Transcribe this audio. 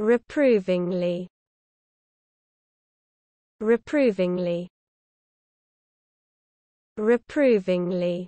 reprovingly reprovingly reprovingly